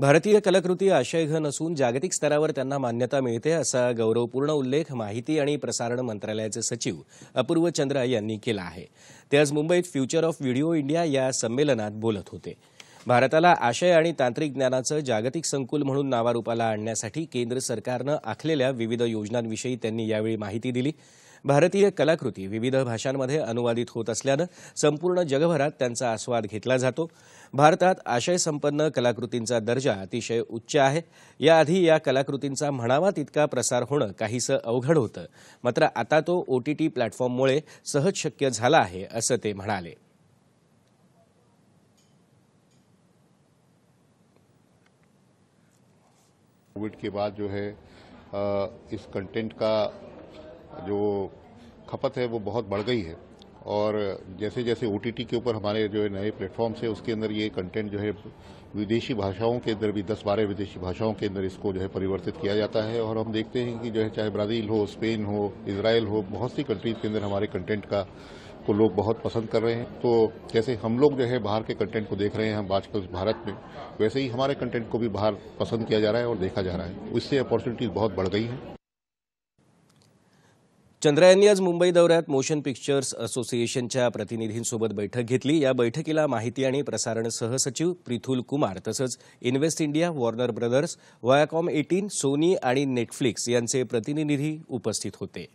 भारतीय कलाकृती आशयघन असून जागतिक स्तरावर त्यांना मान्यता मिळते असा गौरवपूर्ण उल्लेख माहिती आणि प्रसारण मंत्रालयाचे सचिव अपूर्व चंद्रा यांनी केला आहे ते आज मुंबईत फ्युचर ऑफ व्हिडिओ इंडिया या संमेलनात बोलत होते भारताला आशय आणि तांत्रिक ज्ञानाचं जागतिक संकुल म्हणून नावारूपाला आणण्यासाठी केंद्र सरकारनं आखलेल्या विविध योजनांविषयी त्यांनी यावेळी माहिती दिली भारतीय कलाकृती विविध भाषांमध्ये अनुवादित होत असल्यानं संपूर्ण जगभरात त्यांचा आस्वाद घेतला जातो भारतात आशयसंपन्न कलाकृतींचा दर्जा अतिशय उच्च आहे याआधी या कलाकृतींचा म्हणावा तितका प्रसार होणं काहीसं अवघड होतं मात्र आता तो ओटीटी प्लॅटफॉर्ममुळे सहज शक्य झाला आहे असं ते म्हणाले कोविड के बाद जो है इस कंटेंट का जो खपत है वो बहुत बढ़ गई है और जैसे जैसे ओ के ऊपर हमारे जो है नए प्लेटफॉर्म्स है उसके अंदर ये कंटेंट जो है विदेशी भाषाओं के अंदर भी दस बारह विदेशी भाषाओं के अंदर इसको जो है परिवर्तित किया जाता है और हम देखते हैं कि जो है चाहे ब्राज़ील हो स्पेन हो इसराइल हो बहुत सी कंट्रीज के अंदर हमारे कंटेंट का को लोग बहुत पसंद कर रहे हैं तो जैसे हम लोग जो है बाहर के कंटेंट को देख रहे हैं हम आजकल भारत में वैसे ही हमारे कंटेंट को भी बाहर पसंद किया जा रहा है और देखा जा रहा है उससे अपॉर्चुनिटीज़ बहुत बढ़ गई हैं चंद्रा यांनी आज मुंबई दौऱ्यात मोशन पिक्चर्स असोसिएशनच्या प्रतिनिधींसोबत बैठक घेतली या बैठकीला माहिती आणि प्रसारण सहसचिव प्रिथुल कुमार तसंच invest India Warner Brothers Viacom eighteen Sony आणि नेटफ्लिक्स यांचे प्रतिनिधी उपस्थित होते